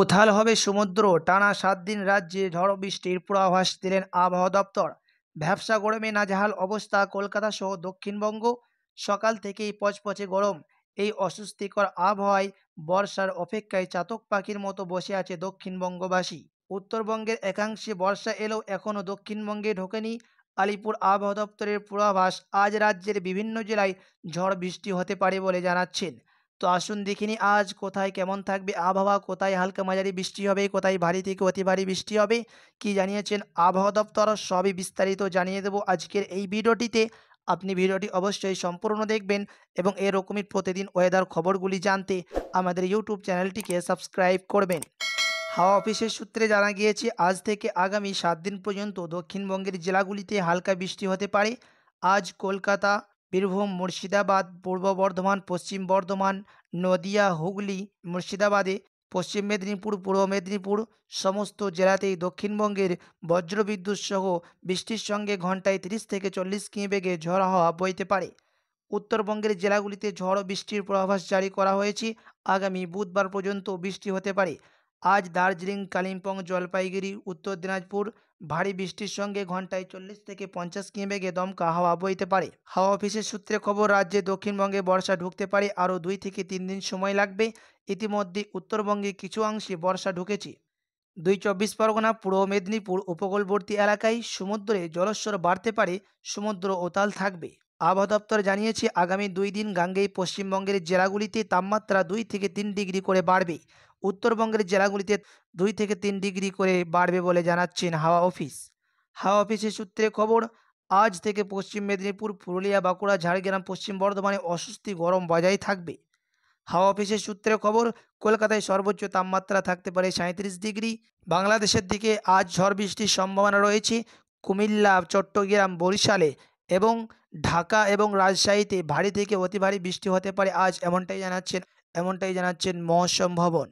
উথাল হবে সমুদ্র টানা সাত দিন রাজ্যে ঝড় বৃষ্টির পূর্বাভাস দিলেন আবহাওয়া দপ্তর ভ্যাবসা গরমে নাজাহাল অবস্থা কলকাতা সহ দক্ষিণবঙ্গ সকাল থেকেই পচপচে গরম এই অস্বস্তিকর আবহাওয়ায় বর্ষার অপেক্ষায় চাতক পাখির মতো বসে আছে দক্ষিণবঙ্গবাসী উত্তরবঙ্গের একাংশে বর্ষা এলেও এখনও দক্ষিণবঙ্গে ঢোকেনি আলিপুর আবহাওয়া দপ্তরের পূর্বাভাস আজ রাজ্যের বিভিন্ন জেলায় ঝড় বৃষ্টি হতে পারে বলে জানাচ্ছেন তো আসুন দেখিনি আজ কোথায় কেমন থাকবে আবহাওয়া কোথায় হালকা মাঝারি বৃষ্টি হবে কোথায় ভারী থেকে অতি ভারী বৃষ্টি হবে কি জানিয়েছেন আবহাওয়া দপ্তর সবই বিস্তারিত জানিয়ে দেব আজকের এই ভিডিওটিতে আপনি ভিডিওটি অবশ্যই সম্পূর্ণ দেখবেন এবং এরকমই প্রতিদিন ওয়েদার খবরগুলি জানতে আমাদের ইউটিউব চ্যানেলটিকে সাবস্ক্রাইব করবেন হাওয়া অফিসের সূত্রে জানা গিয়েছে আজ থেকে আগামী সাত দিন পর্যন্ত দক্ষিণবঙ্গের জেলাগুলিতে হালকা বৃষ্টি হতে পারে আজ কলকাতা বীরভূম মুর্শিদাবাদ পূর্ব বর্ধমান পশ্চিম বর্ধমান নদিয়া হুগলি মুর্শিদাবাদে পশ্চিম মেদিনীপুর পূর্ব মেদিনীপুর সমস্ত জেলাতেই দক্ষিণবঙ্গের বজ্রবিদ্যুৎ সহ বৃষ্টির সঙ্গে ঘন্টায় ৩০ থেকে চল্লিশ কিমি বেগে ঝড় হওয়া বইতে পারে উত্তরবঙ্গের জেলাগুলিতে ঝড় বৃষ্টির পূর্বাভাস জারি করা হয়েছে আগামী বুধবার পর্যন্ত বৃষ্টি হতে পারে আজ দার্জিলিং কালিম্পং জলপাইগুড়ি উত্তর দিনাজপুর ভারী বৃষ্টির সঙ্গে ঘন্টায় চল্লিশ থেকে পঞ্চাশ বেগে দমকা হাওয়া বইতে পারে হাওয়া অফিসের সূত্রে খবর রাজ্যে দক্ষিণবঙ্গে বর্ষা ঢুকতে পারে আরও দুই থেকে তিন দিন সময় লাগবে ইতিমধ্যে উত্তরবঙ্গে কিছু অংশে বর্ষা ঢুকেছে দুই চব্বিশ পরগনা পূর্ব মেদিনীপুর উপকূলবর্তী এলাকায় সমুদ্রে জলস্বর বাড়তে পারে সমুদ্র ওতাল থাকবে আবহাওয়া দপ্তর জানিয়েছে আগামী দুই দিন গাঙ্গেই পশ্চিমবঙ্গের জেলাগুলিতে তাপমাত্রা দুই থেকে তিন ডিগ্রি করে বাড়বে উত্তরবঙ্গের জেলাগুলিতে দুই থেকে তিন ডিগ্রি করে বাড়বে বলে জানাচ্ছেন হাওয়া অফিস হাওয়া অফিসের সূত্রে খবর আজ থেকে পশ্চিম মেদিনীপুর পুরুলিয়া বাঁকুড়া ঝাড়গ্রাম পশ্চিম বর্ধমানে অস্বস্তি গরম বজায় থাকবে হাওয়া অফিসের সূত্রে খবর কলকাতায় সর্বোচ্চ তাপমাত্রা থাকতে পারে সাঁত্রিশ ডিগ্রি বাংলাদেশের দিকে আজ ঝড় বৃষ্টির সম্ভাবনা রয়েছে কুমিল্লা চট্টগ্রাম বরিশালে এবং ঢাকা এবং রাজশাহীতে ভারী থেকে অতি ভারী বৃষ্টি হতে পারে আজ এমনটাই জানাচ্ছেন এমনটাই জানাচ্ছেন মৌসম ভবন